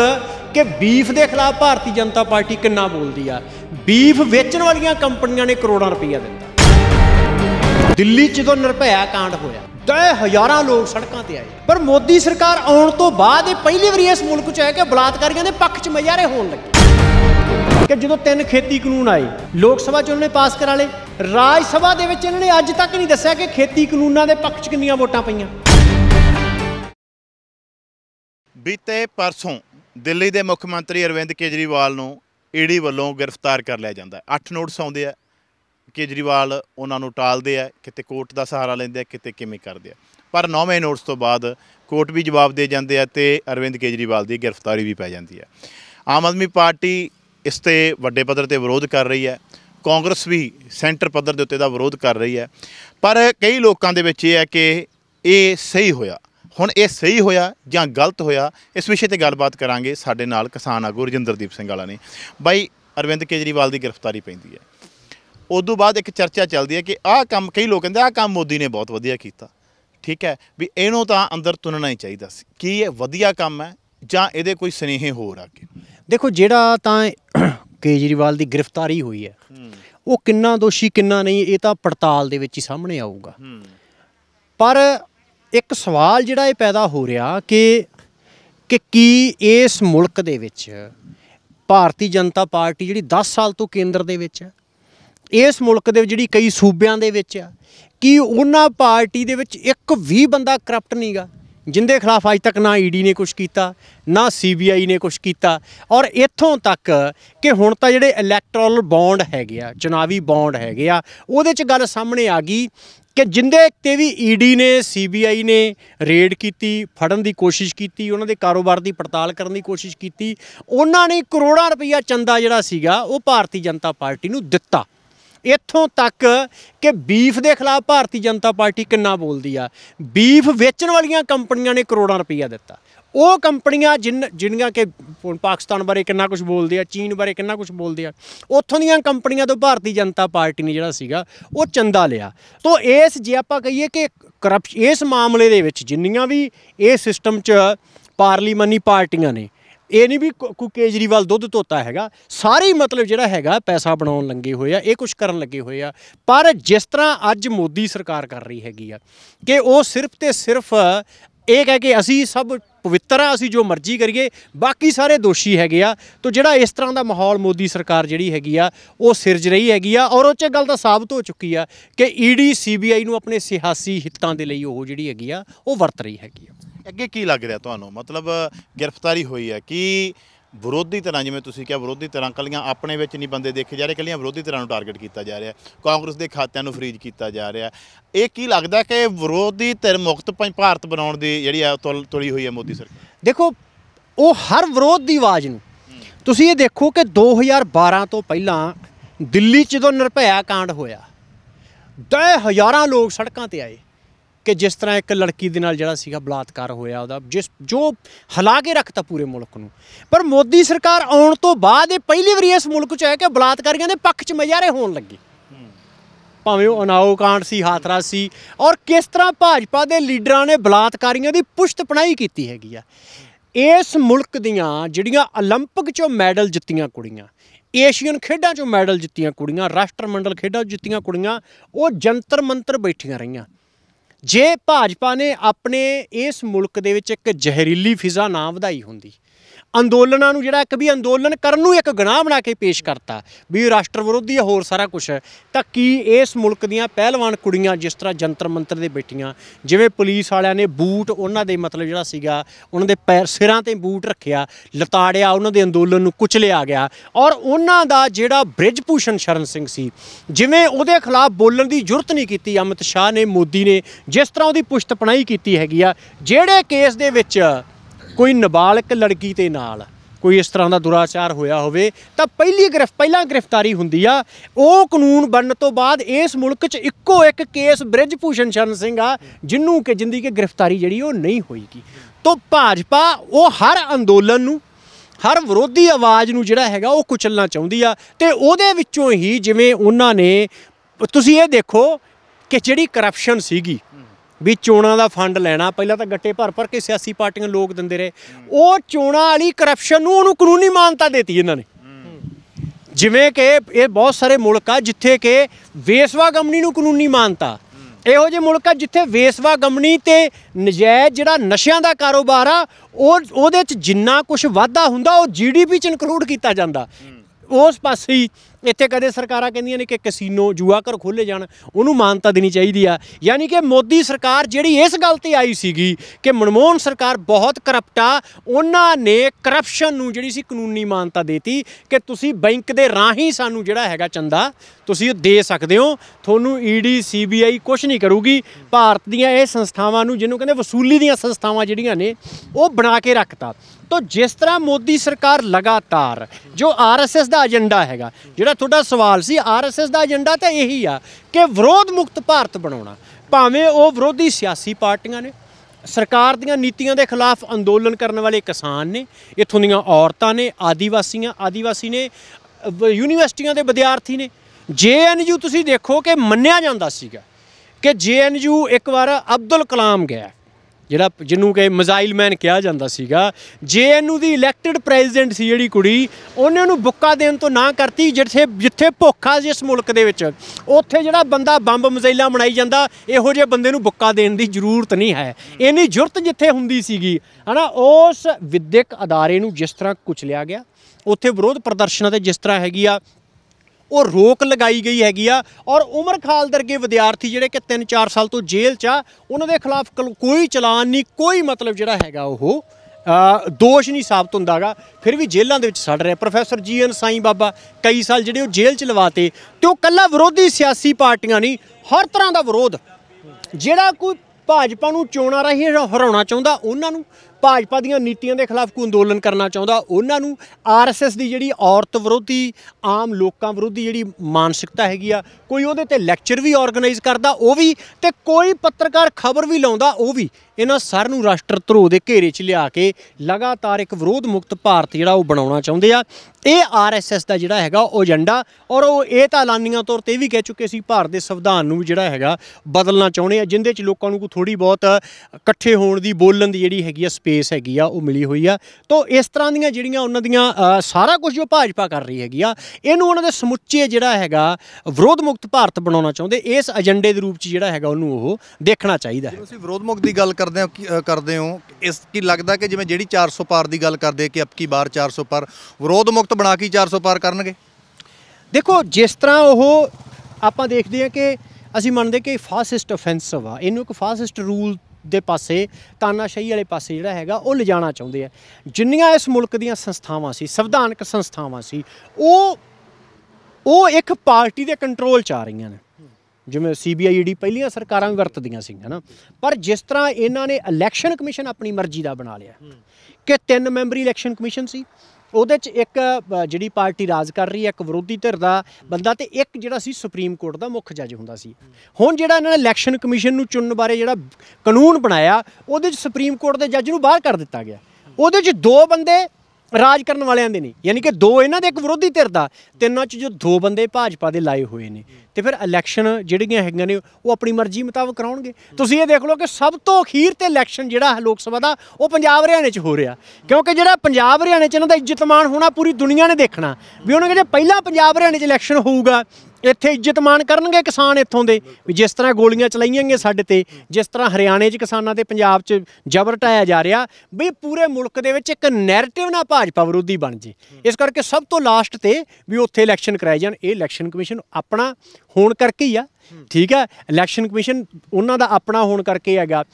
ਕਿ ਬੀਫ ਦੇ ਖਿਲਾਫ ਭਾਰਤੀ ਜਨਤਾ ਪਾਰਟੀ ਕਿੰਨਾ ਬੋਲਦੀ ਆ ਬੀਫ ਵੇਚਣ ਵਾਲੀਆਂ ਕੰਪਨੀਆਂ ਨੇ ਕਰੋੜਾਂ ਰੁਪਈਆ ਦਿੱਤਾ ਦਿੱਲੀ 'ਚ ਜਦੋਂ ਨਿਰਭਇਆ ਕਾਂਡ ਹੋਇਆ ਤੇ ਹਜ਼ਾਰਾਂ ਲੋਕ ਸੜਕਾਂ ਤੇ ਆਏ ਪਰ ਮੋਦੀ ਸਰਕਾਰ ਆਉਣ ਤੋਂ ਬਾਅਦ ਇਹ ਪਹਿਲੀ ਵਾਰੀ ਇਸ ਮੁਲਕ 'ਚ ਆਇਆ ਕਿ ਬਲਾਤਕਾਰੀਆਂ ਦੇ ਪੱਖ 'ਚ ਮਜ਼ਾਰੇ ਹੋਣ ਲੱਗੇ ਕਿ ਜਦੋਂ ਤਿੰਨ ਖੇਤੀ ਕਾਨੂੰਨ ਆਏ ਲੋਕ ਸਭਾ 'ਚ ਉਹਨਾਂ ਨੇ ਪਾਸ ਕਰਾ ਲਏ ਰਾਜ ਸਭਾ ਦੇ ਵਿੱਚ ਇਹਨਾਂ ਨੇ ਅੱਜ ਤੱਕ ਨਹੀਂ ਦੱਸਿਆ ਕਿ ਖੇਤੀ ਕਾਨੂੰਨਾਂ ਦੇ ਪੱਖ 'ਚ ਕਿੰਨੀਆਂ ਵੋਟਾਂ ਪਈਆਂ ਬੀਤੇ ਪਰਸੋਂ ਦਿੱਲੀ ਦੇ ਮੁੱਖ ਮੰਤਰੀ ਅਰਵਿੰਦ ਕੇਜਰੀਵਾਲ ਨੂੰ ਈਡੀ ਵੱਲੋਂ ਗ੍ਰਿਫਤਾਰ ਕਰ ਲਿਆ ਜਾਂਦਾ 8 ਨੋਟਿਸ ਆਉਂਦੇ ਆ ਕੇਜਰੀਵਾਲ ਉਹਨਾਂ ਨੂੰ ਟਾਲਦੇ ਆ ਕਿਤੇ ਕੋਰਟ ਦਾ ਸਹਾਰਾ ਲੈਂਦੇ ਆ ਕਿਤੇ ਕਿਵੇਂ ਕਰਦੇ ਆ ਪਰ ਨੌਵੇਂ ਨੋਟਸ ਤੋਂ ਬਾਅਦ ਕੋਰਟ ਵੀ ਜਵਾਬ ਦੇ ਜਾਂਦੇ ਆ ਤੇ ਅਰਵਿੰਦ ਕੇਜਰੀਵਾਲ ਦੀ ਗ੍ਰਿਫਤਾਰੀ ਵੀ ਪੈ ਜਾਂਦੀ ਆ ਆਮ ਆਦਮੀ ਪਾਰਟੀ ਇਸ ਤੇ ਵੱਡੇ ਪੱਧਰ ਤੇ ਵਿਰੋਧ ਕਰ ਰਹੀ ਹੈ ਕਾਂਗਰਸ ਵੀ ਸੈਂਟਰ ਪੱਧਰ ਦੇ ਉੱਤੇ ਦਾ ਵਿਰੋਧ ਕਰ ਰਹੀ ਹੈ ਪਰ ਕਈ ਲੋਕਾਂ ਦੇ ਵਿੱਚ ਇਹ ਹੈ ਕਿ ਇਹ ਸਹੀ ਹੋਇਆ ਹੁਣ ਇਹ ਸਹੀ ਹੋਇਆ ਜਾਂ ਗਲਤ ਹੋਇਆ ਇਸ ਵਿਸ਼ੇ ਤੇ ਗੱਲਬਾਤ ਕਰਾਂਗੇ ਸਾਡੇ ਨਾਲ ਕਿਸਾਨ ਆਗੂ ਰਜਿੰਦਰਦੀਪ ਸਿੰਘ ਵਾਲਾ ਨੇ ਬਾਈ ਅਰਵਿੰਦ ਕੇਜਰੀਵਾਲ ਦੀ ਗ੍ਰਿਫਤਾਰੀ ਪੈਂਦੀ ਹੈ ਉਸ ਤੋਂ ਬਾਅਦ ਇੱਕ ਚਰਚਾ ਚੱਲਦੀ ਹੈ ਕਿ ਆਹ ਕੰਮ ਕਈ ਲੋਕ ਕਹਿੰਦੇ ਆਹ ਕੰਮ ਮੋਦੀ ਨੇ ਬਹੁਤ ਵਧੀਆ ਕੀਤਾ ਠੀਕ ਹੈ ਵੀ ਇਹਨੂੰ ਤਾਂ ਅੰਦਰ ਤੁਨਣਾ ਹੀ ਚਾਹੀਦਾ ਸੀ ਕੀ ਇਹ ਵਧੀਆ ਕੰਮ ਹੈ ਜਾਂ ਇਹਦੇ ਕੋਈ ਸਨੇਹੇ ਹੋਰ ਆ ਕੇ ਦੇਖੋ ਜਿਹੜਾ ਤਾਂ ਕੇਜਰੀਵਾਲ ਦੀ ਗ੍ਰਿਫਤਾਰੀ ਹੋਈ ਹੈ ਉਹ ਕਿੰਨਾ ਦੋਸ਼ੀ ਕਿੰਨਾ ਨਹੀਂ ਇਹ ਤਾਂ ਪੜਤਾਲ ਦੇ ਵਿੱਚ ਹੀ ਸਾਹਮਣੇ ਆਊਗਾ ਪਰ ਇੱਕ ਸਵਾਲ ਜਿਹੜਾ ਇਹ ਪੈਦਾ ਹੋ ਰਿਹਾ ਕਿ ਕਿ ਕੀ ਇਸ ਮੁਲਕ ਦੇ ਵਿੱਚ ਭਾਰਤੀ ਜਨਤਾ ਪਾਰਟੀ ਜਿਹੜੀ 10 ਸਾਲ ਤੋਂ ਕੇਂਦਰ ਦੇ ਵਿੱਚ ਹੈ ਇਸ ਮੁਲਕ ਦੇ ਜਿਹੜੀ ਕਈ ਸੂਬਿਆਂ ਦੇ ਵਿੱਚ ਆ ਕਿ ਉਹਨਾਂ ਪਾਰਟੀ ਦੇ ਵਿੱਚ ਇੱਕ ਵੀ ਬੰਦਾ ਕਰਪਟ ਨਹੀਂਗਾ ਜਿੰਦੇ ਖਿਲਾਫ ਅਜ ਤੱਕ ਨਾ ਈਡੀ e ਨੇ ਕੁਝ ਕੀਤਾ ਨਾ ਸੀਬੀਆਈ ਨੇ ਕੁਝ ਕੀਤਾ ਔਰ ਇੱਥੋਂ ਤੱਕ ਕਿ ਹੁਣ ਤਾਂ ਜਿਹੜੇ ਇਲੈਕਟਰਲ ਬੌਂਡ ਹੈਗੇ ਆ ਚੁਣਾਵੀ ਬੌਂਡ ਹੈਗੇ ਆ ਉਹਦੇ 'ਚ ਗੱਲ ਸਾਹਮਣੇ ਆ ਗਈ ਕਿ ਜਿੰਦੇ ਤੇ ਵੀ ਈਡੀ e ਨੇ ਸੀਬੀਆਈ ਨੇ ਰੇਡ ਕੀਤੀ ਫੜਨ ਦੀ ਕੋਸ਼ਿਸ਼ ਕੀਤੀ ਉਹਨਾਂ ਦੇ ਕਾਰੋਬਾਰ ਦੀ ਪੜਤਾਲ ਕਰਨ ਦੀ ਕੋਸ਼ਿਸ਼ ਕੀਤੀ ਉਹਨਾਂ ਨੇ ਕਰੋੜਾਂ ਰੁਪਈਆ ਚੰਦਾ ਜਿਹੜਾ ਸੀਗਾ ਉਹ ਭਾਰਤੀ ਜਨਤਾ ਪਾਰਟੀ ਨੂੰ ਦਿੱਤਾ ਇੱਥੋਂ ਤੱਕ ਕਿ ਬੀਫ ਦੇ ਖਿਲਾਫ ਭਾਰਤੀ ਜਨਤਾ ਪਾਰਟੀ ਕਿੰਨਾ ਬੋਲਦੀ ਆ ਬੀਫ ਵੇਚਣ ਵਾਲੀਆਂ ਕੰਪਨੀਆਂ ਨੇ ਕਰੋੜਾਂ ਰੁਪਈਆ ਦਿੱਤਾ ਉਹ ਕੰਪਨੀਆਂ ਜਿਨ ਜਿਨ੍ਹਾਂ ਕਿ ਪਾਕਿਸਤਾਨ ਬਾਰੇ ਕਿੰਨਾ ਕੁਝ ਬੋਲਦੇ ਆ ਚੀਨ ਬਾਰੇ ਕਿੰਨਾ ਕੁਝ ਬੋਲਦੇ ਆ ਉੱਥੋਂ ਦੀਆਂ ਕੰਪਨੀਆਂ ਤੋਂ ਭਾਰਤੀ ਜਨਤਾ ਪਾਰਟੀ ਨੇ ਜਿਹੜਾ ਸੀਗਾ ਉਹ ਚੰਦਾ ਲਿਆ ਤੋਂ ਇਸ ਜੇ ਆਪਾਂ ਕਹੀਏ ਕਿ ਕਰਪਸ਼ਨ ਇਸ ਮਾਮਲੇ ਦੇ ਵਿੱਚ ਜਿੰਨੀਆਂ ਵੀ ਇਹ ਸਿਸਟਮ 'ਚ ਪਾਰਲੀਮਾਨੀ ਪਾਰਟੀਆਂ ਨੇ ਇਹ ਨਹੀਂ ਵੀ ਕੋ ਕੇਜਰੀਵਾਲ ਦੁੱਧ ਧੋਤਾ ਹੈਗਾ ਸਾਰੇ ਮਤਲਬ ਜਿਹੜਾ ਹੈਗਾ ਪੈਸਾ ਬਣਾਉਣ ਲੱਗੇ ਹੋਏ ਆ ਇਹ ਕੁਝ ਕਰਨ ਲੱਗੇ ਹੋਏ ਆ ਪਰ ਜਿਸ ਤਰ੍ਹਾਂ ਅੱਜ ਮੋਦੀ ਸਰਕਾਰ ਕਰ ਰਹੀ ਹੈਗੀ ਆ ਕਿ ਉਹ ਸਿਰਫ ਤੇ ਸਿਰਫ ਇਹ ਕਹਿ ਕੇ ਅਸੀਂ ਸਭ ਪਵਿੱਤਰ ਆ ਅਸੀਂ ਜੋ ਮਰਜ਼ੀ ਕਰੀਏ ਬਾਕੀ ਸਾਰੇ ਦੋਸ਼ੀ ਹੈਗੇ ਆ ਤੋਂ ਜਿਹੜਾ ਇਸ ਤਰ੍ਹਾਂ ਦਾ ਮਾਹੌਲ ਮੋਦੀ ਸਰਕਾਰ ਜਿਹੜੀ ਹੈਗੀ ਆ ਉਹ ਸਿਰਜ ਰਹੀ ਹੈਗੀ ਆ ਔਰ ਉਹ ਚ ਗੱਲ ਤਾਂ ਸਾਬਤ ਹੋ ਚੁੱਕੀ ਆ ਕਿ ਈਡੀ ਸੀਬੀਆਈ ਨੂੰ ਆਪਣੇ ਸਿਆਸੀ ਹਿੱਤਾਂ ਦੇ ਲਈ ਉਹ ਜਿਹੜੀ ਹੈਗੀ ਆ ਉਹ ਵਰਤ ਰਹੀ ਹੈਗੀ ਆ ਅੱਗੇ ਕੀ ਲੱਗ ਰਿਹਾ ਤੁਹਾਨੂੰ ਮਤਲਬ ਗ੍ਰਿਫਤਾਰੀ ਹੋਈ ਹੈ ਕਿ ਵਿਰੋਧੀ ਤਰ੍ਹਾਂ ਜਿਵੇਂ ਤੁਸੀਂ ਕਿਹਾ ਵਿਰੋਧੀ ਤਰ੍ਹਾਂ ਕੱਲੀਆਂ ਆਪਣੇ ਵਿੱਚ ਨਹੀਂ ਬੰਦੇ ਦੇਖੇ ਜਾ ਰਹੇ ਕੱਲੀਆਂ ਵਿਰੋਧੀ ਤਰ੍ਹਾਂ ਨੂੰ ਟਾਰਗੇਟ ਕੀਤਾ ਜਾ ਰਿਹਾ ਕਾਂਗਰਸ ਦੇ ਖਾਤਿਆਂ ਨੂੰ ਫ੍ਰੀਜ਼ ਕੀਤਾ ਜਾ ਰਿਹਾ ਇਹ ਕੀ ਲੱਗਦਾ ਕਿ ਵਿਰੋਧੀ ਧਿਰ ਮੁਕਤ ਭਾਰਤ ਬਣਾਉਣ ਦੀ ਜਿਹੜੀ ਆ ਤੁਲੀ ਹੋਈ ਹੈ ਮੋਦੀ ਸਰਕਾਰ ਦੇਖੋ ਉਹ ਹਰ ਵਿਰੋਧ ਦੀ ਆਵਾਜ਼ ਨੂੰ ਤੁਸੀਂ ਇਹ ਦੇਖੋ ਕਿ 2012 ਤੋਂ ਪਹਿਲਾਂ ਦਿੱਲੀ 'ਚ ਜਦੋਂ ਨਿਰਭਇਆ ਕਾਂਡ ਹੋਇਆ ਦੇ ਹਜ਼ਾਰਾਂ ਲੋਕ ਸੜਕਾਂ ਤੇ ਆਏ ਕਿ ਜਿਸ ਤਰ੍ਹਾਂ ਇੱਕ ਲੜਕੀ ਦੇ ਨਾਲ ਜਿਹੜਾ ਸੀਗਾ ਬਲਾਤਕਾਰ ਹੋਇਆ ਉਹਦਾ ਜਿਸ ਜੋ ਹਲਾ ਕੇ ਰੱਖਤਾ ਪੂਰੇ ਮੁਲਕ ਨੂੰ ਪਰ ਮੋਦੀ ਸਰਕਾਰ ਆਉਣ ਤੋਂ ਬਾਅਦ ਇਹ ਪਹਿਲੀ ਵਾਰੀ ਇਸ ਮੁਲਕ 'ਚ ਆਇਆ ਕਿ ਬਲਾਤਕਾਰੀਆਂ ਦੇ ਪੱਖ 'ਚ ਮਜਾਰੇ ਹੋਣ ਲੱਗੇ ਭਾਵੇਂ ਉਹ ਅਨਾਉ ਕਾਂਡ ਸੀ ਹਾਥਰਾ ਸੀ ਔਰ ਕਿਸ ਤਰ੍ਹਾਂ ਭਾਜਪਾ ਦੇ ਲੀਡਰਾਂ ਨੇ ਬਲਾਤਕਾਰੀਆਂ ਦੀ ਪੁਸ਼ਤ ਪਣਾਈ ਕੀਤੀ ਹੈਗੀ ਆ ਇਸ ਮੁਲਕ ਦੀਆਂ ਜਿਹੜੀਆਂ 올림픽 'ਚੋਂ ਮੈਡਲ ਜਿੱਤੀਆਂ ਕੁੜੀਆਂ ਏਸ਼ੀਅਨ ਖੇਡਾਂ 'ਚੋਂ ਮੈਡਲ ਜਿੱਤੀਆਂ ਕੁੜੀਆਂ ਰਾਸ਼ਟਰ ਮੰਡਲ ਖੇਡਾਂ ਜਿੱਤੀਆਂ ਕੁੜੀਆਂ ਉਹ ਜੰਤਰ ਮੰਤਰ ਬੈਠੀਆਂ ਰਹੀਆਂ ਜੇ ਭਾਜਪਾ ਨੇ ਆਪਣੇ ਇਸ ਮੁਲਕ ਦੇ ਵਿੱਚ ਇੱਕ ਜ਼ਹਿਰੀਲੀ ਫਿਜ਼ਾ ਨਾ ਵਧਾਈ ਹੁੰਦੀ ਅੰਦੋਲਨਾਂ ਨੂੰ ਜਿਹੜਾ ਇੱਕ ਵੀ ਅੰਦੋਲਨ ਕਰਨ ਨੂੰ ਇੱਕ ਗੁਨਾਹ ਬਣਾ ਕੇ ਪੇਸ਼ ਕਰਤਾ ਵੀ ਰਾਸ਼ਟਰ ਵਿਰੋਧੀ ਹੈ ਹੋਰ ਸਾਰਾ ਕੁਝ ਤਾਂ ਕੀ ਇਸ ਮੁਲਕ ਦੀਆਂ ਪਹਿਲਵਾਨ ਕੁੜੀਆਂ ਜਿਸ ਤਰ੍ਹਾਂ ਜੰਤਰ ਮੰਤਰ ਦੇ ਬੈਠੀਆਂ ਜਿਵੇਂ ਪੁਲਿਸ ਵਾਲਿਆਂ ਨੇ ਬੂਟ ਉਹਨਾਂ ਦੇ ਮਤਲਬ ਜਿਹੜਾ ਸੀਗਾ ਉਹਨਾਂ ਦੇ ਪੈਰ ਸਿਰਾਂ ਤੇ ਬੂਟ ਰੱਖਿਆ ਲਤਾੜਿਆ ਉਹਨਾਂ ਦੇ ਅੰਦੋਲਨ ਨੂੰ ਕੁਚਲਿਆ ਗਿਆ ਔਰ ਉਹਨਾਂ ਦਾ ਜਿਹੜਾ ਬ੍ਰਿਜ ਭੂਸ਼ਣ ਸ਼ਰਨ ਸਿੰਘ ਸੀ ਜਿਵੇਂ ਉਹਦੇ ਖਿਲਾਫ ਬੋਲਣ ਦੀ ਜ਼ਰੂਰਤ ਨਹੀਂ ਕੀਤੀ ਅਮਿਤ ਸ਼ਾਹ ਨੇ ਮੋਦੀ ਨੇ ਜਿਸ ਤਰ੍ਹਾਂ ਉਹਦੀ ਪੁਸ਼ਤ ਪਣਾਈ ਕੀਤੀ ਹੈਗੀ ਆ ਜਿਹੜੇ ਕੇਸ ਦੇ ਵਿੱਚ ਕੋਈ ਨਾਬਾਲਗ ਲੜਕੀ ਤੇ ਨਾਲ ਕੋਈ ਇਸ ਤਰ੍ਹਾਂ ਦਾ ਦੁਰਾਚਾਰ ਹੋਇਆ ਹੋਵੇ ਤਾਂ ਪਹਿਲੀ ਗ੍ਰਿਫ ਪਹਿਲਾਂ ਗ੍ਰਿਫਤਾਰੀ ਹੁੰਦੀ ਆ ਉਹ ਕਾਨੂੰਨ ਬਣਨ ਤੋਂ ਬਾਅਦ ਇਸ ਮੁਲਕ 'ਚ ਇੱਕੋ ਇੱਕ ਕੇਸ ਬ੍ਰਿਜ ਭੂਸ਼ਣ ਸ਼ਰਨ ਸਿੰਘ ਆ ਜਿੰਨੂੰ ਕਿ ਜਿੰਦੀ ਕੇ ਗ੍ਰਿਫਤਾਰੀ ਜਿਹੜੀ ਉਹ ਨਹੀਂ ਹੋਈਗੀ ਤੋਂ ਭਾਜਪਾ ਉਹ ਹਰ ਅੰਦੋਲਨ ਨੂੰ ਹਰ ਵਿਰੋਧੀ ਆਵਾਜ਼ ਨੂੰ ਜਿਹੜਾ ਹੈਗਾ ਉਹ ਕੁਚਲਣਾ ਚਾਹੁੰਦੀ ਆ ਤੇ ਉਹਦੇ ਵਿੱਚੋਂ ਹੀ ਜਿਵੇਂ ਉਹਨਾਂ ਨੇ ਤੁਸੀਂ ਇਹ ਦੇਖੋ ਕਿ ਜਿਹੜੀ ਕਰਪਸ਼ਨ ਸੀਗੀ ਵੀ ਚੋਣਾਂ ਦਾ ਫੰਡ ਲੈਣਾ ਪਹਿਲਾਂ ਤਾਂ ਗੱਟੇ ਭਰ ਭਰ ਕੇ ਸਿਆਸੀ ਪਾਰਟੀਆਂ ਲੋਕ ਦਿੰਦੇ ਰਹੇ ਉਹ ਚੋਣਾਂ ਵਾਲੀ ਕਰਪਸ਼ਨ ਨੂੰ ਉਹਨੂੰ ਕਾਨੂੰਨੀ ਮਾਨਤਾ ਦਿੱਤੀ ਇਹਨਾਂ ਨੇ ਜਿਵੇਂ ਕਿ ਇਹ ਬਹੁਤ ਸਾਰੇ ਮੁਲਕ ਆ ਜਿੱਥੇ ਕਿ ਵੇਸਵਾ ਕੰਪਨੀ ਨੂੰ ਕਾਨੂੰਨੀ ਮਾਨਤਾ ਇਹੋ ਜਿਹੇ ਮੁਲਕ ਆ ਜਿੱਥੇ ਵੇਸਵਾ ਗਮਣੀ ਤੇ ਨਜਾਇਜ਼ ਜਿਹੜਾ ਨਸ਼ਿਆਂ ਦਾ ਕਾਰੋਬਾਰ ਆ ਉਹ ਉਹਦੇ ਚ ਜਿੰਨਾ ਕੁਝ ਵਾਧਾ ਹੁੰਦਾ ਉਹ ਜੀਡੀਪੀ ਚ ਇਨਕਲੂਡ ਕੀਤਾ ਜਾਂਦਾ ਉਸ ਪਾਸੇ ਹੀ ਇੱਥੇ ਕਦੇ ਸਰਕਾਰਾਂ ਕਹਿੰਦੀਆਂ ਨੇ ਕਿ ਕੈਸੀਨੋ ਜੂਆ ਘਰ ਖੋਲੇ ਜਾਣ ਉਹਨੂੰ ਮਾਨਤਾ ਦੇਣੀ ਚਾਹੀਦੀ ਆ ਯਾਨੀ ਕਿ ਮੋਦੀ ਸਰਕਾਰ ਜਿਹੜੀ ਇਸ ਗੱਲ ਤੇ ਆਈ ਸੀਗੀ ਕਿ ਮਨਮੋਹਨ ਸਰਕਾਰ ਬਹੁਤ ਕਰਪਟ ਆ ਉਹਨਾਂ ਨੇ ਕਰਪਸ਼ਨ ਨੂੰ ਜਿਹੜੀ ਸੀ ਕਾਨੂੰਨੀ ਮਾਨਤਾ ਦੇਤੀ ਕਿ ਤੁਸੀਂ ਬੈਂਕ ਦੇ ਰਾਹੀਂ ਸਾਨੂੰ ਜਿਹੜਾ ਹੈਗਾ ਚੰਦਾ ਤੁਸੀਂ ਉਹ ਦੇ ਸਕਦੇ ਹੋ ਤੁਹਾਨੂੰ ਈਡੀ ਸੀਬੀਆਈ ਕੁਝ ਨਹੀਂ ਕਰੂਗੀ ਭਾਰਤ ਦੀਆਂ ਇਹ ਸੰਸਥਾਵਾਂ ਨੂੰ ਜਿਹਨੂੰ ਕਹਿੰਦੇ ਵਸੂਲੀ ਦੀਆਂ ਸੰਸਥਾਵਾਂ ਜਿਹੜੀਆਂ ਨੇ ਉਹ ਬਣਾ ਕੇ ਰੱਖਤਾ ਤੋ ਜਿਸ ਤਰ੍ਹਾਂ ਮੋਦੀ ਸਰਕਾਰ ਲਗਾਤਾਰ ਜੋ ਆਰਐਸਐਸ ਦਾ ਏਜੰਡਾ ਹੈਗਾ ਜਿਹੜਾ ਤੁਹਾਡਾ ਸਵਾਲ ਸੀ ਆਰਐਸਐਸ ਦਾ ਏਜੰਡਾ ਤਾਂ ਇਹੀ ਆ ਕਿ ਵਿਰੋਧ ਮੁਕਤ ਭਾਰਤ ਬਣਾਉਣਾ ਭਾਵੇਂ ਉਹ ਵਿਰੋਧੀ ਸਿਆਸੀ ਪਾਰਟੀਆਂ ਨੇ ਸਰਕਾਰ ਦੀਆਂ ਨੀਤੀਆਂ ਦੇ ਖਿਲਾਫ ਅੰਦੋਲਨ ਕਰਨ ਵਾਲੇ ਕਿਸਾਨ ਨੇ ਇਥੋਂ ਦੀਆਂ ਔਰਤਾਂ ਨੇ ਆਦੀਵਾਸੀਆਂ ਆਦੀਵਾਸੀ ਨੇ ਯੂਨੀਵਰਸਿਟੀਆਂ ਦੇ ਵਿਦਿਆਰਥੀ ਨੇ ਜੇਐਨਯੂ ਤੁਸੀਂ ਦੇਖੋ ਕਿ ਮੰਨਿਆ ਜਾਂਦਾ ਸੀਗਾ ਕਿ ਜੇਐਨਯੂ ਇੱਕ ਵਾਰ ਅਬਦੁਲ ਕਲਾਮ ਗਿਆ ਜਿਹੜਾ ਜਿਹਨੂੰ ਕਿ ਮਜ਼ਾਈਲ ਮੈਨ ਕਿਹਾ ਜਾਂਦਾ ਸੀਗਾ ਜੇਐਨਯੂ ਦੀ ਇਲੈਕਟਿਡ ਪ੍ਰੈਜ਼ੀਡੈਂਟ ਸੀ ਜਿਹੜੀ ਕੁੜੀ ਉਹਨੇ ਉਹਨੂੰ ਬੁੱਕਾ ਦੇਣ ਤੋਂ ਨਾ ਕਰਤੀ ਜਿੱਥੇ ਜਿੱਥੇ ਭੁੱਖਾ ਜਿਸ ਮੁਲਕ ਦੇ ਵਿੱਚ ਉੱਥੇ ਜਿਹੜਾ ਬੰਦਾ ਬੰਬ ਮਜ਼ਾਈਲਾ ਬਣਾਈ ਜਾਂਦਾ ਇਹੋ ਜਿਹੇ ਬੰਦੇ ਨੂੰ ਬੁੱਕਾ ਦੇਣ ਦੀ ਜ਼ਰੂਰਤ ਨਹੀਂ ਹੈ ਇੰਨੀ ਜ਼ਰੂਰਤ ਜਿੱਥੇ ਹੁੰਦੀ ਸੀਗੀ ਹਨਾ ਉਸ ਵਿਦਿਅਕ ਅਦਾਰੇ ਨੂੰ ਜਿਸ ਤਰ੍ਹਾਂ ਕੁਚਲਿਆ ਗਿਆ ਉੱਥੇ ਵਿਰੋਧ ਪ੍ਰਦਰਸ਼ਨਾਂ ਤੇ ਜਿਸ ਤਰ੍ਹਾਂ ਹੈਗੀ ਆ ਉਹ ਰੋਕ ਲਗਾਈ ਗਈ ਹੈਗੀ ਆ ਔਰ ਉਮਰ ਖਾਲ ਦਰਗੇ ਵਿਦਿਆਰਥੀ ਜਿਹੜੇ ਕਿ 3-4 ਸਾਲ ਤੋਂ ਜੇਲ੍ਹ 'ਚ ਆ ਉਹਨਾਂ ਦੇ ਖਿਲਾਫ ਕੋਈ ਚਲਾਨ ਨਹੀਂ ਕੋਈ ਮਤਲਬ ਜਿਹੜਾ ਹੈਗਾ ਉਹ ਦੋਸ਼ ਨਹੀਂ ਸਾਬਤ ਹੁੰਦਾਗਾ ਫਿਰ ਵੀ ਜੇਲ੍ਹਾਂ ਦੇ ਵਿੱਚ ਸੜ ਰਿਹਾ ਪ੍ਰੋਫੈਸਰ ਜੀ ਐਨ ਸਾਈਂ ਬਾਬਾ ਕਈ ਸਾਲ ਜਿਹੜੇ ਉਹ ਜੇਲ੍ਹ 'ਚ ਲਵਾਤੇ ਤੇ ਉਹ ਕੱਲਾ ਵਿਰੋਧੀ ਸਿਆਸੀ ਪਾਰਟੀਆਂ ਨਹੀਂ ਹਰ ਤਰ੍ਹਾਂ ਦਾ ਵਿਰੋਧ ਜਿਹੜਾ ਕੋਈ ਭਾਜਪਾ ਨੂੰ ਚੋਣਾਂ ਰਹੀ ਹਰਾਉਣਾ ਚਾਹੁੰਦਾ ਉਹਨਾਂ ਨੂੰ ਭਾਜਪਾ ਦੀਆਂ ਨੀਤੀਆਂ ਦੇ ਖਿਲਾਫ ਕੋਈ ਅੰਦੋਲਨ ਕਰਨਾ ਚਾਹੁੰਦਾ ਉਹਨਾਂ ਨੂੰ ਆਰਐਸਐਸ ਦੀ ਜਿਹੜੀ ਔਰਤ ਵਿਰੋਧੀ ਆਮ ਲੋਕਾਂ ਵਿਰੋਧੀ ਜਿਹੜੀ ਮਾਨਸਿਕਤਾ ਹੈਗੀ ਆ ਕੋਈ ਉਹਦੇ ਤੇ ਲੈਕਚਰ ਵੀ ਆਰਗੇਨਾਈਜ਼ ਕਰਦਾ ਉਹ ਵੀ ਤੇ ਕੋਈ ਪੱਤਰਕਾਰ ਖਬਰ ਵੀ ਲਾਉਂਦਾ ਉਹ ਵੀ ਇਹਨਾਂ ਸਾਰ ਨੂੰ ਰਾਸ਼ਟਰ ਧਰੋਹ ਦੇ ਘੇਰੇ 'ਚ ਲਿਆ ਕੇ ਲਗਾਤਾਰ ਇੱਕ ਵਿਰੋਧ ਮੁਕਤ ਭਾਰਤ ਜਿਹੜਾ ਉਹ ਬਣਾਉਣਾ ਚਾਹੁੰਦੇ ਆ ਇਹ ਆਰਐਸਐਸ ਦਾ ਜਿਹੜਾ ਹੈਗਾ ਉਹ ਏਜੰਡਾ ਔਰ ਉਹ ਇਹ ਤਾਂ ਐਲਾਨੀਆਂ ਤੌਰ ਤੇ ਵੀ ਕਹਿ ਚੁੱਕੇ ਸੀ ਭਾਰਤ ਦੇ ਸੰਵਿਧਾਨ ਨੂੰ ਜਿਹੜਾ ਹੈਗਾ ਬਦਲਣਾ ਚਾਹੁੰਦੇ ਆ ਜਿੰਦੇ 'ਚ ਲੋਕਾਂ ਨੂੰ ਕੋਈ ਥੋੜੀ ਬਹੁਤ ਇਕੱਠੇ ਹੋਣ ਦੀ ਬੋਲਣ ਦੀ ਜਿਹੜੀ ਹੈਗੀ ਆ ਸਪੇਸ ਬੇਸ ਹੈਗੀ ਆ ਉਹ ਮਿਲੀ ਹੋਈ ਆ ਤੋਂ ਇਸ ਤਰ੍ਹਾਂ ਦੀਆਂ ਜਿਹੜੀਆਂ ਉਹਨਾਂ ਦੀਆਂ ਸਾਰਾ ਕੁਝ ਜੋ ਭਾਜਪਾ ਕਰ ਰਹੀ ਹੈਗੀ ਆ ਇਹਨੂੰ ਉਹਨਾਂ ਦੇ ਸਮੁੱਚੇ ਜਿਹੜਾ ਹੈਗਾ ਵਿਰੋਧ ਮੁਕਤ ਭਾਰਤ ਬਣਾਉਣਾ ਚਾਹੁੰਦੇ ਇਸ ਏਜੰਡੇ ਦੇ ਰੂਪ 'ਚ ਜਿਹੜਾ ਹੈਗਾ ਉਹਨੂੰ ਉਹ ਦੇਖਣਾ ਚਾਹੀਦਾ ਹੈ ਤੁਸੀਂ ਵਿਰੋਧ ਮੁਕਤ ਦੀ ਗੱਲ ਕਰਦੇ ਹੋ ਕਰਦੇ ਹੋ ਇਸ ਕੀ ਲੱਗਦਾ ਕਿ ਜਿਵੇਂ ਜਿਹੜੀ 400 ਪਾਰ ਦੀ ਗੱਲ ਕਰਦੇ ਕਿ ਅਬਕੀ ਬਾਰ 400 ਪਾਰ ਵਿਰੋਧ ਮੁਕਤ ਬਣਾ ਕੇ 400 ਪਾਰ ਕਰਨਗੇ ਦੇਖੋ ਜਿਸ ਤਰ੍ਹਾਂ ਉਹ ਆਪਾਂ ਦੇਖਦੇ ਹਾਂ ਕਿ ਅਸੀਂ ਮੰਨਦੇ ਕਿ ਫਾਸਿਸਟ ਆਫੈਂਸਿਵ ਆ ਇਹਨੂੰ ਇੱਕ ਫਾਸਿਸਟ ਰੂਲ ਦੇ ਪਾਸੇ ਤਾਨਾਸ਼ਾਹੀ ਵਾਲੇ ਪਾਸੇ ਜਿਹੜਾ ਹੈਗਾ ਉਹ ਲਿਜਾਣਾ ਚਾਹੁੰਦੇ ਆ ਜਿੰਨੀਆਂ ਇਸ ਮੁਲਕ ਦੀਆਂ ਸੰਸਥਾਵਾਂ ਸੀ ਸੰਵਿਧਾਨਕ ਸੰਸਥਾਵਾਂ ਸੀ ਉਹ ਉਹ ਇੱਕ ਪਾਰਟੀ ਦੇ ਕੰਟਰੋਲ 'ਚ ਆ ਰਹੀਆਂ ਨੇ ਜਿਵੇਂ ਸੀਬੀਆਈ ਜਿਹੜੀ e ਪਹਿਲੀਆਂ ਸਰਕਾਰਾਂ ਵੀ ਵਰਤਦੀਆਂ ਸੀ ਹਨਾ ਪਰ ਜਿਸ ਤਰ੍ਹਾਂ ਇਹਨਾਂ ਨੇ ਇਲੈਕਸ਼ਨ ਕਮਿਸ਼ਨ ਆਪਣੀ ਮਰਜ਼ੀ ਦਾ ਬਣਾ ਲਿਆ ਕਿ ਤਿੰਨ ਮੈਂਬਰੀ ਇਲੈਕਸ਼ਨ ਕਮਿਸ਼ਨ ਸੀ ਉਹਦੇ 'ਚ ਇੱਕ ਜਿਹੜੀ ਪਾਰਟੀ ਰਾਜ ਕਰ ਰਹੀ ਹੈ ਇੱਕ ਵਿਰੋਧੀ ਧਿਰ ਦਾ ਬੰਦਾ ਤੇ ਇੱਕ ਜਿਹੜਾ ਸੀ ਸੁਪਰੀਮ ਕੋਰਟ ਦਾ ਮੁੱਖ ਜੱਜ ਹੁੰਦਾ ਸੀ ਹੁਣ ਜਿਹੜਾ ਇਹਨਾਂ ਨੇ ਇਲੈਕਸ਼ਨ ਕਮਿਸ਼ਨ ਨੂੰ ਚੁਣਨ ਬਾਰੇ ਜਿਹੜਾ ਕਾਨੂੰਨ ਬਣਾਇਆ ਉਹਦੇ 'ਚ ਸੁਪਰੀਮ ਕੋਰਟ ਦੇ ਜੱਜ ਨੂੰ ਬਾਹਰ ਕਰ ਦਿੱਤਾ ਗਿਆ ਉਹਦੇ 'ਚ ਦੋ ਬੰਦੇ ਰਾਜ ਕਰਨ ਵਾਲਿਆਂ ਦੇ ਨਹੀਂ ਯਾਨੀ ਕਿ ਦੋ ਇਹਨਾਂ ਦੇ ਇੱਕ ਵਿਰੋਧੀ ਧਿਰ ਦਾ ਤਿੰਨਾਂ 'ਚ ਜੋ ਦੋ ਬੰਦੇ ਭਾਜਪਾ ਦੇ ਲਾਏ ਹੋਏ ਨੇ ਤੇ ਫਿਰ ਇਲੈਕਸ਼ਨ ਜਿਹੜੀਆਂ ਹੈਗੀਆਂ ਨੇ ਉਹ ਆਪਣੀ ਮਰਜ਼ੀ ਮੁਤਾਬਕ ਕਰਾਉਣਗੇ ਤੁਸੀਂ ਇਹ ਦੇਖ ਲਓ ਕਿ ਸਭ ਤੋਂ ਅਖੀਰ ਤੇ ਇਲੈਕਸ਼ਨ ਜਿਹੜਾ ਲੋਕ ਸਭਾ ਦਾ ਉਹ ਪੰਜਾਬ ਹਰਿਆਣੇ 'ਚ ਹੋ ਰਿਹਾ ਕਿਉਂਕਿ ਜਿਹੜਾ ਪੰਜਾਬ ਹਰਿਆਣੇ 'ਚ ਇਹਨਾਂ ਦਾ ਇੱਜ਼ਤਮਾਨ ਹੋਣਾ ਪੂਰੀ ਦੁਨੀਆ ਨੇ ਦੇਖਣਾ ਵੀ ਉਹਨਾਂ ਕਹਿੰਦੇ ਪਹਿਲਾਂ ਪੰਜਾਬ ਹਰਿਆਣੇ 'ਚ ਇਲੈਕਸ਼ਨ ਹੋਊਗਾ ਇੱਥੇ ਇੱਜ਼ਤ ਮਾਣ ਕਰਨਗੇ ਕਿਸਾਨ ਇੱਥੋਂ ਦੇ ਵੀ ਜਿਸ ਤਰ੍ਹਾਂ ਗੋਲੀਆਂ ਚਲਾਈਆਂ ਗਈਆਂ ਸਾਡੇ ਤੇ ਜਿਸ ਤਰ੍ਹਾਂ ਹਰਿਆਣੇ 'ਚ ਕਿਸਾਨਾਂ ਤੇ ਪੰਜਾਬ 'ਚ ਜ਼ਬਰ ਟਾਇਆ ਜਾ ਰਿਹਾ ਵੀ ਪੂਰੇ ਮੁਲਕ ਦੇ ਵਿੱਚ ਇੱਕ ਨੈਰੇਟਿਵ ਨਾ ਭਾਜਪਾ ਵਿਰੋਧੀ ਬਣ ਜੇ ਇਸ ਕਰਕੇ ਸਭ ਤੋਂ ਲਾਸਟ ਤੇ ਵੀ ਉੱਥੇ ਇਲੈਕਸ਼ਨ ਕਰਾਏ ਜਾਣ ਇਹ ਇਲੈਕਸ਼ਨ ਕਮਿਸ਼ਨ ਆਪਣਾ ਹੋਣ ਕਰਕੇ ਹੀ ਆ ਠੀਕ ਹੈ ਇਲੈਕਸ਼ਨ ਕਮਿਸ਼ਨ ਉਹਨਾਂ ਦਾ ਆਪਣਾ ਹੋਣ ਕਰਕੇ ਹੈਗਾ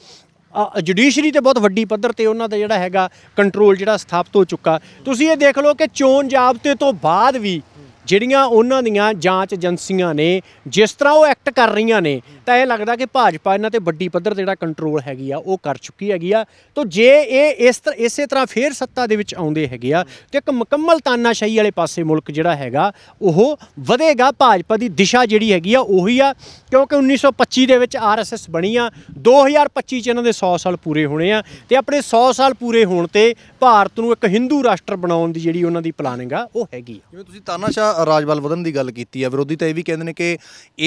ਜੁਡੀਸ਼ਰੀ ਤੇ ਬਹੁਤ ਵੱਡੀ ਪੱਧਰ ਤੇ ਉਹਨਾਂ ਦਾ ਜਿਹੜਾ ਹੈਗਾ ਕੰਟਰੋਲ ਜਿਹੜਾ ਸਥਾਪਿਤ ਹੋ ਚੁੱਕਾ ਤੁਸੀਂ ਇਹ ਦੇਖ ਲਓ ਕਿ ਚੋਣ ਜਾਬਤੇ ਤੋਂ ਬਾਅਦ ਵੀ ਜਿਹੜੀਆਂ ਉਹਨਾਂ ਦੀਆਂ ਜਾਂਚ ਏਜੰਸੀਆਂ ਨੇ ਜਿਸ ਤਰ੍ਹਾਂ ਉਹ ਐਕਟ ਕਰ ਰਹੀਆਂ ਨੇ ਤਾਂ ਇਹ ਲੱਗਦਾ ਕਿ ਭਾਜਪਾ ਇਹਨਾਂ ਤੇ ਵੱਡੀ ਪੱਧਰ ਤੇ ਜਿਹੜਾ ਕੰਟਰੋਲ ਹੈਗੀ ਆ ਉਹ ਕਰ ਚੁੱਕੀ ਹੈਗੀ ਆ ਤੋਂ ਜੇ ਇਹ ਇਸ ਇਸੇ ਤਰ੍ਹਾਂ ਫੇਰ ਸੱਤਾ ਦੇ ਵਿੱਚ ਆਉਂਦੇ ਹੈਗੇ ਆ ਤੇ ਇੱਕ ਮੁਕੰਮਲ ਤਾਨਾਸ਼ਾਹੀ ਵਾਲੇ ਪਾਸੇ ਮੁਲਕ ਜਿਹੜਾ ਹੈਗਾ ਉਹ ਵਧੇਗਾ ਭਾਜਪਾ ਦੀ ਦਿਸ਼ਾ ਜਿਹੜੀ ਹੈਗੀ ਆ ਉਹੀ ਆ ਕਿਉਂਕਿ 1925 ਦੇ ਵਿੱਚ ਆਰਐਸਐਸ ਬਣੀ ਆ 2025 ਚ ਇਹਨਾਂ ਦੇ 100 ਸਾਲ ਪੂਰੇ ਹੋਣੇ ਆ ਤੇ ਆਪਣੇ 100 ਸਾਲ ਪੂਰੇ ਹੋਣ ਤੇ ਭਾਰਤ ਨੂੰ ਇੱਕ ਹਿੰਦੂ ਰਾਸ਼ਟਰ ਬਣਾਉਣ ਦੀ ਜਿਹੜੀ ਉਹਨਾਂ ਦੀ ਪਲਾਨਿੰਗ ਆ ਉਹ ਹੈਗੀ ਜਿਵੇਂ ਤੁਸੀਂ ਤਾਨਾਸ਼ਾਹ ਰਾਜਵਾਲ ਵਧਨ ਦੀ ਗੱਲ ਕੀਤੀ ਆ ਵਿਰੋਧੀ ਤਾਂ ਇਹ ਵੀ ਕਹਿੰਦੇ ਨੇ ਕਿ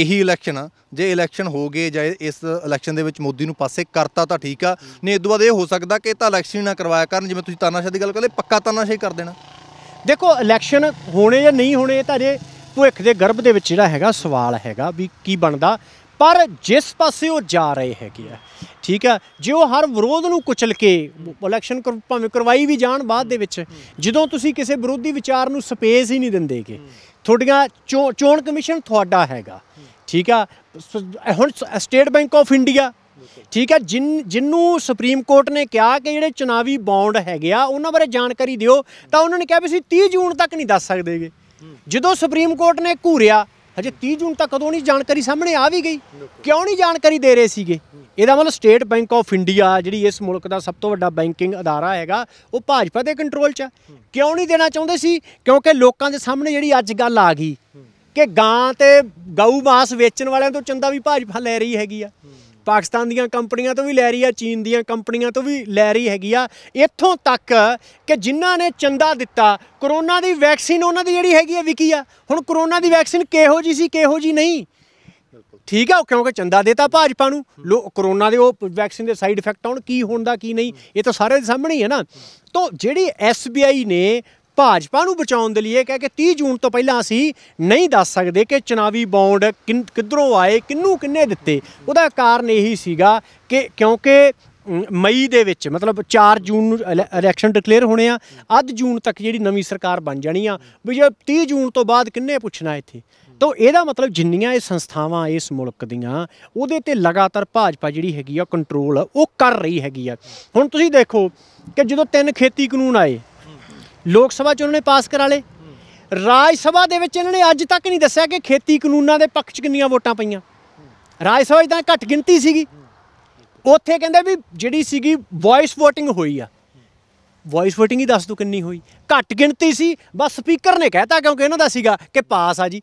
ਇਹੀ ਇਲੈਕਸ਼ਨ ਆ ਜੇ ਇਲੈਕਸ਼ਨ ਹੋ ਗਏ ਜਾਂ ਇਸ ਇਲੈਕਸ਼ਨ ਦੇ ਵਿੱਚ ਮੋਦੀ ਨੂੰ ਪਾਸੇ ਕਰਤਾ ਤਾਂ ਠੀਕ ਆ ਨਹੀਂ ਇਸ ਤੋਂ ਬਾਅਦ ਇਹ ਹੋ ਸਕਦਾ ਕਿ ਤਾਂ ਇਲੈਕਸ਼ਨ ਨਾ ਕਰਵਾਇਆ ਕਰਨ ਜਿਵੇਂ ਤੁਸੀਂ ਤਾਨਾਸ਼ਾਹੀ ਦੀ ਗੱਲ ਕਰਦੇ ਪੱਕਾ ਤਾਨਾਸ਼ਾਹੀ ਕਰ ਦੇਣਾ ਦੇਖੋ ਇਲੈਕਸ਼ਨ ਹੋਣੇ ਜਾਂ ਨਹੀਂ ਹੋਣੇ ਇਹ ਤਾਂ ਜੇ ਭੁੱਖ ਦੇ ਗਰਭ ਦੇ ਵਿੱਚ ਜਿਹੜਾ ਹੈਗਾ ਸਵਾਲ ਹੈਗਾ ਵੀ ਕੀ ਬਣਦਾ ਪਰ ਜਿਸ ਪਾਸੇ ਉਹ ਜਾ ਰਹੇ ਹੈਗੇ ਆ ਠੀਕ ਆ ਜੇ ਉਹ ਹਰ ਵਿਰੋਧ ਨੂੰ ਕੁਚਲ ਕੇ ਇਲੈਕਸ਼ਨ ਭਾਵੇਂ ਕਰਵਾਈ ਵੀ ਜਾਣ ਬਾਅਦ ਦੇ ਵਿੱਚ ਜਦੋਂ ਤੁਸੀਂ ਕਿਸੇ ਵਿਰੋਧੀ ਵਿਚਾਰ ਨੂੰ ਸਪੇਸ ਹੀ ਨਹੀਂ ਦਿੰਦੇਗੇ ਤੁਹਾਡੀਆਂ ਚੋਣ ਕਮਿਸ਼ਨ ਤੁਹਾਡਾ ਹੈਗਾ ਠੀਕ ਆ ਹੁਣ ਸਟੇਟ ਬੈਂਕ ਆਫ ਇੰਡੀਆ ਠੀਕ ਹੈ ਜਿਨ ਜਿੰਨੂੰ ਸੁਪਰੀਮ ਕੋਰਟ ਨੇ ਕਿਹਾ ਕਿ ਜਿਹੜੇ ਚੁਣਾਵੀ ਬੌਂਡ ਹੈਗੇ ਆ ਉਹਨਾਂ ਬਾਰੇ ਜਾਣਕਾਰੀ ਦਿਓ ਤਾਂ ਉਹਨਾਂ ਨੇ ਕਿਹਾ ਵੀ ਅਸੀਂ 30 ਜੂਨ ਤੱਕ ਨਹੀਂ ਦੱਸ ਸਕਦੇਗੇ ਜਦੋਂ ਸੁਪਰੀਮ ਕੋਰਟ ਨੇ ਘੂਰਿਆ ਹਜੇ 30 ਜੂਨ ਤੱਕ ਕਦੋਂ ਨਹੀਂ ਜਾਣਕਾਰੀ ਸਾਹਮਣੇ ਆ ਵੀ ਗਈ ਕਿਉਂ ਨਹੀਂ ਜਾਣਕਾਰੀ ਦੇ ਰਹੇ ਸੀਗੇ ਇਹਦਾ ਮਤਲਬ ਸਟੇਟ ਬੈਂਕ ਆਫ ਇੰਡੀਆ ਜਿਹੜੀ ਇਸ ਮੁਲਕ ਦਾ ਸਭ ਤੋਂ ਵੱਡਾ ਬੈਂਕਿੰਗ ਅਦਾਰਾ ਹੈਗਾ ਉਹ ਭਾਜਪਾ ਦੇ ਕੰਟਰੋਲ 'ਚ ਕਿਉਂ ਨਹੀਂ ਦੇਣਾ ਚਾਹੁੰਦੇ ਸੀ ਕਿਉਂਕਿ ਲੋਕਾਂ ਦੇ ਸਾਹਮਣੇ ਜਿਹੜੀ ਅੱਜ ਗੱਲ ਆ ਗਈ ਕਿ ਗਾਂ ਤੇ ਗਊ ਮਾਸ ਵੇਚਣ ਵਾਲਿਆਂ ਤੋਂ ਚੰਦਾ ਵੀ ਭਾਜਪਾ ਲੈ ਰਹੀ ਹੈਗੀ ਆ ਪਾਕਿਸਤਾਨ ਦੀਆਂ ਕੰਪਨੀਆਂ ਤੋਂ ਵੀ ਲੈ ਰਹੀ ਆ ਚੀਨ ਦੀਆਂ ਕੰਪਨੀਆਂ ਤੋਂ ਵੀ ਲੈ ਰਹੀ ਹੈਗੀ ਆ ਇੱਥੋਂ ਤੱਕ ਕਿ ਜਿਨ੍ਹਾਂ ਨੇ ਚੰਦਾ ਦਿੱਤਾ ਕਰੋਨਾ ਦੀ ਵੈਕਸੀਨ ਉਹਨਾਂ ਦੀ ਜਿਹੜੀ ਹੈਗੀ ਆ ਵਿਕੀ ਆ ਹੁਣ ਕਰੋਨਾ ਦੀ ਵੈਕਸੀਨ ਕਿਹੋ ਜੀ ਸੀ ਕਿਹੋ ਜੀ ਨਹੀਂ ਠੀਕ ਆ ਕਿਉਂਕਿ ਚੰਦਾ ਦੇਤਾ ਭਾਜਪਾ ਨੂੰ ਲੋ ਕਰੋਨਾ ਦੇ ਉਹ ਵੈਕਸੀਨ ਦੇ ਸਾਈਡ ਇਫੈਕਟ ਆਉਣ ਕੀ ਹੋਣ ਦਾ ਕੀ ਨਹੀਂ ਇਹ ਤਾਂ ਸਾਰੇ ਦੇ ਸਾਹਮਣੇ ਹੀ ਹੈ ਨਾ ਤੋਂ ਜਿਹੜੀ ਐਸਬੀਆਈ ਨੇ ਭਾਜਪਾ ਨੂੰ ਬਚਾਉਣ ਦੇ ਲਈ ਇਹ ਕਹਿ ਕੇ 30 ਜੂਨ ਤੋਂ ਪਹਿਲਾਂ ਅਸੀਂ ਨਹੀਂ ਦੱਸ ਸਕਦੇ ਕਿ ਚਨਾਵੀ ਬੌਂਡ ਕਿੱਧਰੋਂ ਆਏ ਕਿੰਨੂੰ ਕਿੰਨੇ ਦਿੱਤੇ ਉਹਦਾ ਕਾਰਨ ਇਹੀ ਸੀਗਾ ਕਿ ਕਿਉਂਕਿ ਮਈ ਦੇ ਵਿੱਚ ਮਤਲਬ 4 ਜੂਨ ਨੂੰ ਇਲੈਕਸ਼ਨ ਡਿਕਲੇਅਰ ਹੋਣੇ ਆ ਅੱਧ ਜੂਨ ਤੱਕ ਜਿਹੜੀ ਨਵੀਂ ਸਰਕਾਰ ਬਣ ਜਾਣੀ ਆ ਵੀ ਜੇ 30 ਜੂਨ ਤੋਂ ਬਾਅਦ ਕਿੰਨੇ ਪੁੱਛਣਾ ਇੱਥੇ ਤਾਂ ਇਹਦਾ ਮਤਲਬ ਜਿੰਨੀਆਂ ਇਹ ਸੰਸਥਾਵਾਂ ਇਸ ਮੁਲਕ ਦੀਆਂ ਉਹਦੇ ਤੇ ਲਗਾਤਾਰ ਭਾਜਪਾ ਜਿਹੜੀ ਹੈਗੀ ਆ ਕੰਟਰੋਲ ਉਹ ਕਰ ਰਹੀ ਹੈਗੀ ਆ ਹੁਣ ਤੁਸੀਂ ਦੇਖੋ ਕਿ ਜਦੋਂ ਤਿੰਨ ਖੇਤੀ ਕਾਨੂੰਨ ਆਏ ਲੋਕ ਸਭਾ ਚ ਉਹਨਾਂ ਨੇ ਪਾਸ ਕਰਾ ਲਏ ਰਾਜ ਸਭਾ ਦੇ ਵਿੱਚ ਇਹਨਾਂ ਨੇ ਅੱਜ ਤੱਕ ਨਹੀਂ ਦੱਸਿਆ ਕਿ ਖੇਤੀ ਕਾਨੂੰਨਾਂ ਦੇ ਪੱਖ 'ਚ ਕਿੰਨੀਆਂ ਵੋਟਾਂ ਪਈਆਂ ਰਾਜ ਸਭਾ 'ਚ ਘੱਟ ਗਿਣਤੀ ਸੀਗੀ ਉੱਥੇ ਕਹਿੰਦੇ ਵੀ ਜਿਹੜੀ ਸੀਗੀ ਵੌਇਸ VOTING ਹੋਈ ਆ ਵੌਇਸ VOTING ਹੀ ਦੱਸ ਦੋ ਕਿੰਨੀ ਹੋਈ ਘੱਟ ਗਿਣਤੀ ਸੀ ਬਸ ਸਪੀਕਰ ਨੇ ਕਹਿਤਾ ਕਿਉਂਕਿ ਇਹਨਾਂ ਦਾ ਸੀਗਾ ਕਿ ਪਾਸ ਆ ਜੀ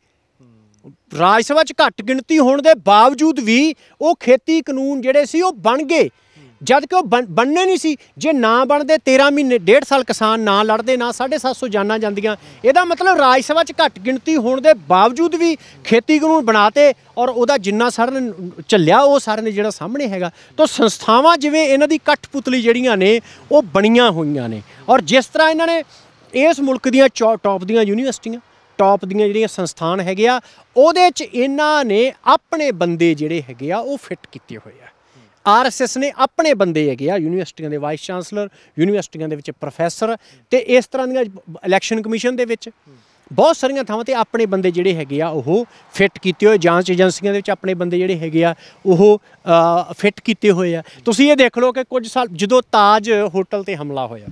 ਰਾਜ ਸਭਾ 'ਚ ਘੱਟ ਗਿਣਤੀ ਹੋਣ ਦੇ ਬਾਵਜੂਦ ਵੀ ਉਹ ਖੇਤੀ ਕਾਨੂੰਨ ਜਿਹੜੇ ਸੀ ਉਹ ਬਣ ਗਏ ਜਦ ਕਿ ਉਹ ਬਣਨੇ ਨਹੀਂ ਸੀ ਜੇ ਨਾ ਬਣਦੇ 13 ਮਹੀਨੇ 1.5 ਸਾਲ ਕਿਸਾਨ ਨਾ ਲੜਦੇ ਨਾ 750 ਜਾਨਾਂ ਜਾਂਦੀਆਂ ਇਹਦਾ ਮਤਲਬ ਰਾਜ ਸਭਾ 'ਚ ਘੱਟ ਗਿਣਤੀ ਹੋਣ ਦੇ ਬਾਵਜੂਦ ਵੀ ਖੇਤੀ ਕਾਨੂੰਨ ਬਣਾਤੇ ਔਰ ਉਹਦਾ ਜਿੰਨਾ ਸਰ ਚੱਲਿਆ ਉਹ ਸਾਰੇ ਨੇ ਜਿਹੜਾ ਸਾਹਮਣੇ ਹੈਗਾ ਤਾਂ ਸੰਸਥਾਵਾਂ ਜਿਵੇਂ ਇਹਨਾਂ ਦੀ ਪੁਤਲੀ ਜਿਹੜੀਆਂ ਨੇ ਉਹ ਬਣੀਆਂ ਹੋਈਆਂ ਨੇ ਔਰ ਜਿਸ ਤਰ੍ਹਾਂ ਇਹਨਾਂ ਨੇ ਇਸ ਮੁਲਕ ਦੀਆਂ ਟੌਪ ਦੀਆਂ ਯੂਨੀਵਰਸਿਟੀਆਂ ਟੌਪ ਦੀਆਂ ਜਿਹੜੀਆਂ ਸੰਸਥਾਨ ਹੈਗੇ ਆ ਉਹਦੇ 'ਚ ਇਹਨਾਂ ਨੇ ਆਪਣੇ ਬੰਦੇ ਜਿਹੜੇ ਹੈਗੇ ਆ ਉਹ ਫਿੱਟ ਕੀਤੇ ਹੋਏ ਆ ਆਰਐਸਐਸ ਨੇ ਆਪਣੇ ਬੰਦੇ ਹੈਗੇ ਆ ਯੂਨੀਵਰਸਿਟੀਆਂ ਦੇ ਵਾਈਸ ਚਾਂਸਲਰ ਯੂਨੀਵਰਸਿਟੀਆਂ ਦੇ ਵਿੱਚ ਪ੍ਰੋਫੈਸਰ ਤੇ ਇਸ ਤਰ੍ਹਾਂ ਦੀਆਂ ਇਲੈਕਸ਼ਨ ਕਮਿਸ਼ਨ ਦੇ ਵਿੱਚ ਬਹੁਤ ਸਾਰੀਆਂ ਥਾਵਾਂ ਤੇ ਆਪਣੇ ਬੰਦੇ ਜਿਹੜੇ ਹੈਗੇ ਆ ਉਹ ਫਿੱਟ ਕੀਤੇ ਹੋਏ ਜਾਂਚ ਏਜੰਸੀਆਂ ਦੇ ਵਿੱਚ ਆਪਣੇ ਬੰਦੇ ਜਿਹੜੇ ਹੈਗੇ ਆ ਉਹ ਫਿੱਟ ਕੀਤੇ ਹੋਏ ਆ ਤੁਸੀਂ ਇਹ ਦੇਖ ਲਓ ਕਿ ਕੁਝ ਸਾਲ ਜਦੋਂ ਤਾਜ ਹੋਟਲ ਤੇ ਹਮਲਾ ਹੋਇਆ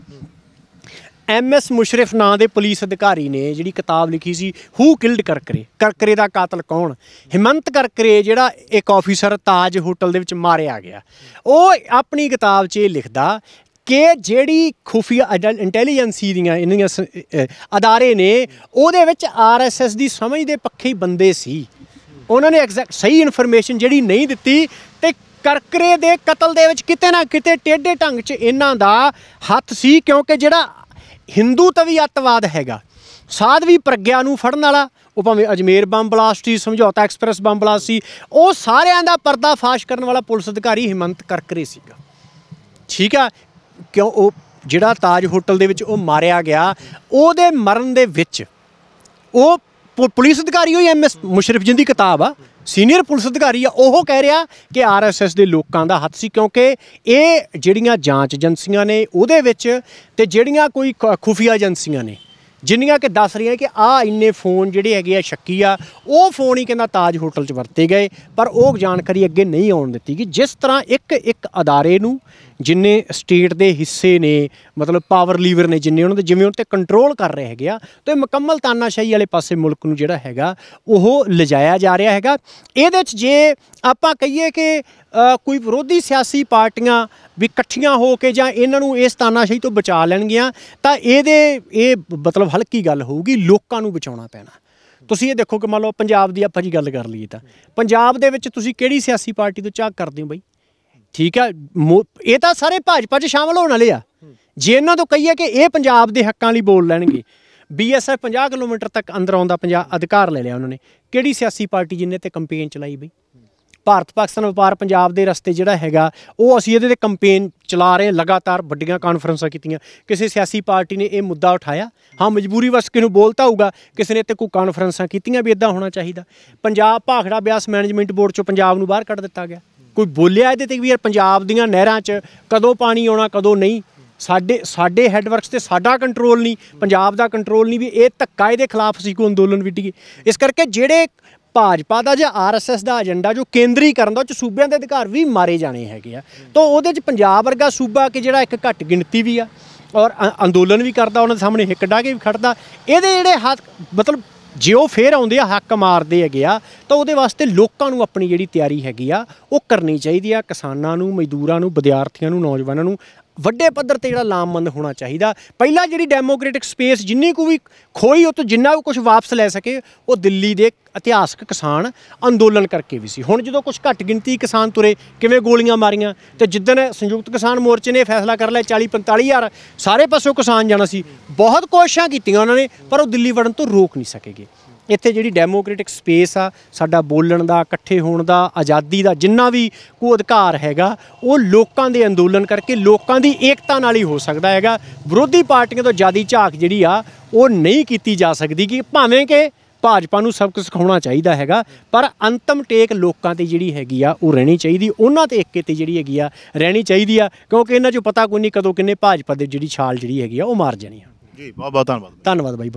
ਐਮ ਐਸ ਮੁਸ਼ਰਫ ਨਾਂ ਦੇ ਪੁਲਿਸ ਅਧਿਕਾਰੀ ਨੇ ਜਿਹੜੀ ਕਿਤਾਬ ਲਿਖੀ ਸੀ ਹੂ ਕਿਲਡ ਕਰਕਰੇ ਕਰਕਰੇ ਦਾ ਕਾਤਲ ਕੌਣ ਹਿਮੰਤ ਕਰਕਰੇ ਜਿਹੜਾ ਇੱਕ ਆਫੀਸਰ ਤਾਜ ਹੋਟਲ ਦੇ ਵਿੱਚ ਮਾਰਿਆ ਗਿਆ ਉਹ ਆਪਣੀ ਕਿਤਾਬ 'ਚ ਇਹ ਲਿਖਦਾ ਕਿ ਜਿਹੜੀ ਖੁਫੀਆ ਇੰਟੈਲੀਜੈਂਸੀ ਦੀਆਂ ਇਹਨਾਂ ਅਦਾਰੇ ਨੇ ਉਹਦੇ ਵਿੱਚ ਆਰਐਸਐਸ ਦੀ ਸਮਝ ਦੇ ਪੱਖੇ ਹੀ ਬੰਦੇ ਸੀ ਉਹਨਾਂ ਨੇ ਐਗਜ਼ੈਕਟ ਸਹੀ ਇਨਫੋਰਮੇਸ਼ਨ ਜਿਹੜੀ ਨਹੀਂ ਦਿੱਤੀ ਤੇ ਕਰਕਰੇ ਦੇ ਕਤਲ ਦੇ ਵਿੱਚ ਕਿਤੇ ਨਾ ਕਿਤੇ ਟੇਢੇ ਢੰਗ 'ਚ ਇਹਨਾਂ ਦਾ ਹੱਥ ਸੀ ਕਿਉਂਕਿ ਜਿਹੜਾ ਹਿੰਦੂ ਤਵੀ ਅੱਤਵਾਦ ਹੈਗਾ ਸਾਧ ਵੀ ਪ੍ਰਗਿਆ ਨੂੰ ਫੜਨ ਵਾਲਾ ਉਹ ਭਾਵੇਂ ਅਜਮੇਰ ਬੰਬ ਬਲਾਸਟ ਸੀ ਸਮਝੌਤਾ ਐਕਸਪ੍ਰੈਸ ਬੰਬ ਬਲਾਸਟ ਸੀ ਉਹ ਸਾਰਿਆਂ ਦਾ ਪਰਦਾ ਫਾਸ਼ ਕਰਨ ਵਾਲਾ ਪੁਲਿਸ ਅਧਿਕਾਰੀ ਹਿਮੰਤ ਕਰਕਰੇ ਸੀਗਾ ਠੀਕ ਆ ਕਿਉਂ ਉਹ ਜਿਹੜਾ ਤਾਜ ਹੋਟਲ ਦੇ ਵਿੱਚ ਉਹ ਮਾਰਿਆ ਗਿਆ ਉਹਦੇ ਮਰਨ ਦੇ ਵਿੱਚ ਉਹ ਪੁਲਿਸ ਅਧਿਕਾਰੀ ਹੋਈ ਐਮਐਸ ਮੁਸ਼ਰਫ ਜਿੰਦੀ ਕਿਤਾਬ ਆ ਸੀਨੀਅਰ ਪੁਲਿਸ ਅਧਿਕਾਰੀ ਆ ਉਹ ਕਹਿ ਰਿਹਾ ਕਿ ਆਰਐਸਐਸ ਦੇ ਲੋਕਾਂ ਦਾ ਹੱਥ ਸੀ ਕਿਉਂਕਿ ਇਹ ਜਿਹੜੀਆਂ ਜਾਂਚ ਏਜੰਸੀਆਂ ਨੇ ਉਹਦੇ ਵਿੱਚ ਤੇ ਜਿਹੜੀਆਂ ਕੋਈ ਖੁਫੀਆ ਏਜੰਸੀਆਂ ਨੇ ਜਿੰਨੀਆਂ ਕਿ ਦੱਸ ਰਹੀਆਂ ਕਿ ਆ ਇੰਨੇ ਫੋਨ ਜਿਹੜੇ ਹੈਗੇ ਆ ਸ਼ੱਕੀ ਆ ਉਹ ਫੋਨ ਹੀ ਕਹਿੰਦਾ ਤਾਜ ਹੋਟਲ 'ਚ ਵਰਤੇ ਗਏ ਪਰ ਉਹ ਜਾਣਕਾਰੀ ਅੱਗੇ ਨਹੀਂ ਆਉਣ ਦਿੱਤੀ ਕਿ ਜਿਸ ਤਰ੍ਹਾਂ ਇੱਕ ਇੱਕ ਅਦਾਰੇ ਨੂੰ ਜਿੰਨੇ ਸਟੇਟ ਦੇ ਹਿੱਸੇ ਨੇ ਮਤਲਬ ਪਾਵਰ ਲੀਵਰ ਨੇ ਜਿੰਨੇ ਉਹਨਾਂ ਦੇ ਜਿਵੇਂ ਉਹਨਾਂ ਤੇ ਕੰਟਰੋਲ ਕਰ ਰਹੇ ਹੈਗੇ ਆ ਤੇ ਮੁਕੰਮਲ ਤਾਨਾਸ਼ਾਹੀ ਵਾਲੇ ਪਾਸੇ ਮੁਲਕ ਨੂੰ ਜਿਹੜਾ ਹੈਗਾ ਉਹ ਲਜਾਇਆ ਜਾ ਰਿਹਾ ਹੈਗਾ ਇਹਦੇ ਵਿੱਚ ਜੇ ਆਪਾਂ ਕਹੀਏ ਕਿ ਕੋਈ ਵਿਰੋਧੀ ਸਿਆਸੀ ਪਾਰਟੀਆਂ ਵੀ ਇਕੱਠੀਆਂ ਹੋ ਕੇ ਜਾਂ ਇਹਨਾਂ ਨੂੰ ਇਸ ਤਾਨਾਸ਼ਾਹੀ ਤੋਂ ਬਚਾ ਲੈਣਗੀਆਂ ਤਾਂ ਇਹਦੇ ਇਹ ਮਤਲਬ ਹਲਕੀ ਗੱਲ ਹੋਊਗੀ ਲੋਕਾਂ ਨੂੰ ਬਚਾਉਣਾ ਪੈਣਾ ਤੁਸੀਂ ਇਹ ਦੇਖੋ ਕਿ ਮੰਨ ਲਓ ਪੰਜਾਬ ਦੀ ਆਪਾਂ ਜੀ ਗੱਲ ਕਰ ਲਈਏ ਤਾਂ ਪੰਜਾਬ ਦੇ ਵਿੱਚ ਤੁਸੀਂ ਕਿਹੜੀ ਸਿਆਸੀ ਪਾਰਟੀ ਤੋਂ ਝਾਕ ਕਰਦੇ ਹੋ ਬਈ ਠੀਕ ਹੈ ਇਹ ਤਾਂ ਸਾਰੇ ਭਾਜਪਾ 'ਚ ਸ਼ਾਮਲ ਹੋਣ ਵਾਲੇ ਆ ਜੇ ਇਹਨਾਂ ਤੋਂ ਕਹੀਏ ਕਿ ਇਹ ਪੰਜਾਬ ਦੇ ਹੱਕਾਂ ਲਈ ਬੋਲ ਲੈਣਗੇ ਬੀਐਸਐਫ 50 ਕਿਲੋਮੀਟਰ ਤੱਕ ਅੰਦਰ ਆਉਂਦਾ ਪੰਜਾਬ ਅਧਿਕਾਰ ਲੈ ਲਿਆ ਉਹਨਾਂ ਨੇ ਕਿਹੜੀ ਸਿਆਸੀ ਪਾਰਟੀ ਜਿੰਨੇ ਤੇ ਕੰਪੇਨ ਚਲਾਈ ਬਈ ਭਾਰਤ ਪਾਕਿਸਤਾਨ ਵਪਾਰ ਪੰਜਾਬ ਦੇ ਰਸਤੇ ਜਿਹੜਾ ਹੈਗਾ ਉਹ ਅਸੀਂ ਇਹਦੇ ਤੇ ਕੰਪੇਨ ਚਲਾ ਰਹੇ ਲਗਾਤਾਰ ਵੱਡੀਆਂ ਕਾਨਫਰੰਸਾਂ ਕੀਤੀਆਂ ਕਿਸੇ ਸਿਆਸੀ ਪਾਰਟੀ ਨੇ ਇਹ ਮੁੱਦਾ ਉਠਾਇਆ ਹਾਂ ਮਜਬੂਰੀ ਵਸ ਕਿਨੂੰ ਬੋਲਤਾ ਹੋਊਗਾ ਕਿਸੇ ਨੇ ਤੇ ਕੋਈ ਕਾਨਫਰੰਸਾਂ ਕੀਤੀਆਂ ਵੀ ਇਦਾਂ ਹੋਣਾ ਚਾਹੀਦਾ ਪੰਜਾਬ ਭਾਖੜਾ ਬਿਆਸ ਮੈਨੇਜਮੈਂਟ ਬੋਰਡ ਚੋਂ ਪੰਜਾਬ ਨੂੰ ਬਾਹਰ ਕੱਢ ਦਿੱਤਾ ਗਿਆ ਕੋਈ ਬੋਲਿਆ ਇਹਦੇ ਤੇ ਵੀ ਯਾਰ ਪੰਜਾਬ ਦੀਆਂ ਨਹਿਰਾਂ 'ਚ ਕਦੋਂ ਪਾਣੀ ਆਉਣਾ ਕਦੋਂ ਨਹੀਂ ਸਾਡੇ ਸਾਡੇ ਹੈਡਵਰਕਸ ਤੇ ਸਾਡਾ ਕੰਟਰੋਲ ਨਹੀਂ ਪੰਜਾਬ ਦਾ ਕੰਟਰੋਲ ਨਹੀਂ ਵੀ ਇਹ ਧੱਕਾ ਇਹਦੇ ਖਿਲਾਫ ਸੀ ਕੋ ਅੰਦੋਲਨ ਵਿੱਢੀਏ ਇਸ ਕਰਕੇ ਜਿਹੜੇ ਭਾਜਪਾ ਦਾ ਜਾਂ ਆਰਐਸਐਸ ਦਾ ਏਜੰਡਾ ਜੋ ਕੇਂਦਰੀ ਕਰਨ ਦਾ ਉਹ ਚ ਸੂਬਿਆਂ ਦੇ ਅਧਿਕਾਰ ਵੀ ਮਾਰੇ ਜਾਣੇ ਹੈਗੇ ਆ ਤਾਂ ਉਹਦੇ ਚ ਪੰਜਾਬ ਵਰਗਾ ਸੂਬਾ ਕਿ ਜਿਹੜਾ ਇੱਕ ਘੱਟ ਗਿਣਤੀ ਵੀ ਆ ਔਰ ਅੰਦੋਲਨ ਵੀ ਕਰਦਾ ਉਹਨਾਂ ਦੇ ਸਾਹਮਣੇ ਹਿੱਕ ਡਾ ਕੇ ਵੀ ਖੜਦਾ ਇਹਦੇ ਜਿਹੜੇ ਹੱਥ ਮਤਲਬ ਜੇ ਉਹ ਫੇਰ ਆਉਂਦੇ ਆ ਹੱਕ ਮਾਰਦੇ ਹੈਗੇ ਆ ਤਾਂ ਉਹਦੇ ਵਾਸਤੇ ਲੋਕਾਂ ਨੂੰ ਆਪਣੀ ਜਿਹੜੀ ਤਿਆਰੀ ਹੈਗੀ ਆ ਉਹ ਕਰਨੀ ਚਾਹੀਦੀ ਆ ਕਿਸਾਨਾਂ ਨੂੰ ਮਜ਼ਦੂਰਾਂ ਨੂੰ ਵਿਦਿਆਰਥੀਆਂ ਨੂੰ ਨੌਜਵਾਨਾਂ ਨੂੰ ਵੱਡੇ ਪੱਧਰ ਤੇ ਜਿਹੜਾ ਲਾਮਬੰਦ ਹੋਣਾ ਚਾਹੀਦਾ ਪਹਿਲਾਂ ਜਿਹੜੀ ਡੈਮੋਕ੍ਰੈਟਿਕ ਸਪੇਸ ਜਿੰਨੀ ਕੁ ਵੀ ਖੋਈ ਉਹ ਤੋਂ ਜਿੰਨਾ ਕੁ ਕੁਝ ਵਾਪਸ ਲੈ ਸਕੇ ਉਹ ਦਿੱਲੀ ਦੇ ਇਤਿਹਾਸਕ ਕਿਸਾਨ ਅੰਦੋਲਨ ਕਰਕੇ ਵੀ ਸੀ ਹੁਣ ਜਦੋਂ ਕੁਝ ਘੱਟ ਗਿਣਤੀ ਕਿਸਾਨ ਤੁਰੇ ਕਿਵੇਂ ਗੋਲੀਆਂ ਮਾਰੀਆਂ ਤੇ ਜਿੱਦਨ ਸੰਯੁਕਤ ਕਿਸਾਨ ਮੋਰਚੇ ਨੇ ਫੈਸਲਾ ਕਰ ਲਿਆ 40 45 ਹਜ਼ਾਰ ਸਾਰੇ ਪਾਸੋਂ ਕਿਸਾਨ ਜਾਣਾ ਸੀ ਬਹੁਤ ਕੋਸ਼ਿਸ਼ਾਂ ਕੀਤੀਆਂ ਉਹਨਾਂ ਨੇ ਪਰ ਉਹ ਦਿੱਲੀ ਵੜਨ ਤੋਂ ਰੋਕ ਨਹੀਂ ਸਕੇਗੇ ਇੱਥੇ ਜਿਹੜੀ ਡੈਮੋਕ੍ਰੈਟਿਕ ਸਪੇਸ ਆ ਸਾਡਾ ਬੋਲਣ ਦਾ ਇਕੱਠੇ ਹੋਣ ਦਾ ਆਜ਼ਾਦੀ ਦਾ ਜਿੰਨਾ ਵੀ ਕੋ ਅਧਿਕਾਰ ਹੈਗਾ ਉਹ ਲੋਕਾਂ ਦੇ ਅੰਦੋਲਨ ਕਰਕੇ ਲੋਕਾਂ ਦੀ ਏਕਤਾ ਨਾਲ ਹੀ ਹੋ ਸਕਦਾ ਹੈਗਾ ਵਿਰੋਧੀ ਪਾਰਟੀਆਂ ਤੋਂ ਜਿਆਦੀ ਝਾਕ ਜਿਹੜੀ ਆ ਉਹ ਨਹੀਂ ਕੀਤੀ ਜਾ ਸਕਦੀ ਕਿ ਭਾਵੇਂ ਕਿ ਭਾਜਪਾ ਨੂੰ ਸਭ ਕੁਝ ਸਿਖਾਉਣਾ ਚਾਹੀਦਾ ਹੈਗਾ ਪਰ ਅੰਤਮ ਟੇਕ ਲੋਕਾਂ ਤੇ ਜਿਹੜੀ ਹੈਗੀ ਆ ਉਹ ਰਹਿਣੀ ਚਾਹੀਦੀ ਉਹਨਾਂ ਤੇ ਇੱਕੇ ਤੇ ਜਿਹੜੀ ਹੈਗੀ ਆ ਰਹਿਣੀ ਚਾਹੀਦੀ ਆ ਕਿਉਂਕਿ ਇਹਨਾਂ ਨੂੰ ਪਤਾ ਕੋਈ ਨਹੀਂ ਕਦੋਂ ਕਿੰਨੇ ਭਾਜਪਾ ਦੇ ਜਿਹੜੀ ਛਾਲ ਜਿਹੜੀ ਹੈਗੀ ਆ ਉਹ ਮਾਰ ਜਾਣੀ ਆ ਜੀ ਬਹੁਤ ਬਹੁਤ ਧੰਨਵਾਦ ਧੰਨਵਾਦ ਬਾਈ